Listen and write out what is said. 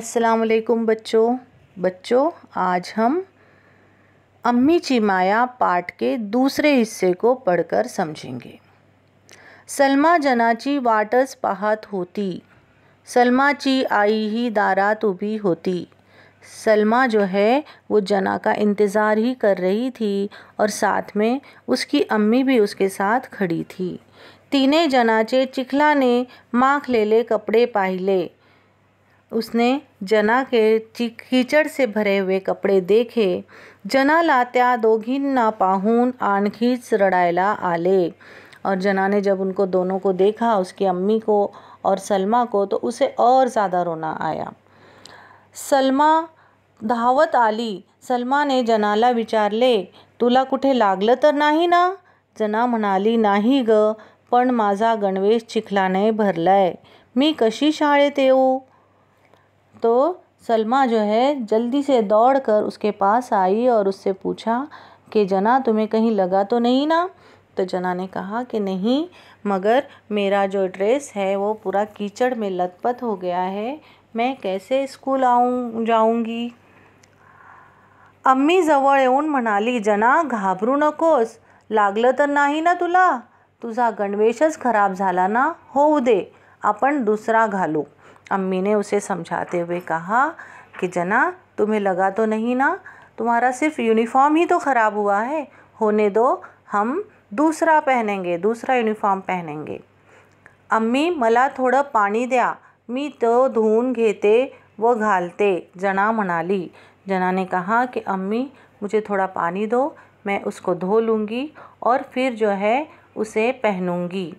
अस्सलाम बच्चों बच्चों आज हम अम्मी चिमाया पाठ के दूसरे हिस्से को पढ़कर समझेंगे सलमा जनाची वाटस पाहत होती सलमा ची आई ही दारात तो उभी होती सलमा जो है वो जना का इंतज़ार ही कर रही थी और साथ में उसकी अम्मी भी उसके साथ खड़ी थी तीने जनाचे चिखला ने माख ले ले कपड़े पाहिले उसने जना के कीचड़ से भरे हुए कपडे देखे जनाला त्या दोघींना पाहून आणखीच रडायला आले और जना ने जब उनको दोनों को देखा उसकी अम्मी को और सलमा को तो उसे और ज़्यादा रोना आया सलमा धावत आली सलमा ने जनाला विचार ले तुला कुठे लागलं तर नाही ना जना म्हणाली नाही ग पण माझा गणवेश चिखलाने भरलाय मी कशी शाळेत येऊ तो सलमा जो है जल्दी से दौड़ कर उसके पास आई और उससे पूछा कि जना तुम्हें कहीं लगा तो नहीं ना तो जना ने कहा कि नहीं मगर मेरा जो ड्रेस है वो पूरा कीचड़ में लतपत हो गया है मैं कैसे स्कूल आऊँ जाऊँगी अम्मी जवळ येऊन म्हणाली जना घाबरू नकोस लागलं तर नाही ना तुला तुझा गणवेशच खराब झाला ना होऊ दे आपण दुसरा घालू अम्मी ने उसे समझाते हुए कहा कि जना तुम्हें लगा तो नहीं ना तुम्हारा सिर्फ यूनिफॉर्म ही तो ख़राब हुआ है होने दो हम दूसरा पहनेंगे दूसरा यूनिफॉर्म पहनेंगे अम्मी मला थोडं पाणी द्या मी तो धुवून घेते व घालते जना ली जना ने कहा कि अम्मी मुझे थोड़ा पानी दो मैं उसको धो लूँगी और फिर जो है उसे पहनूँगी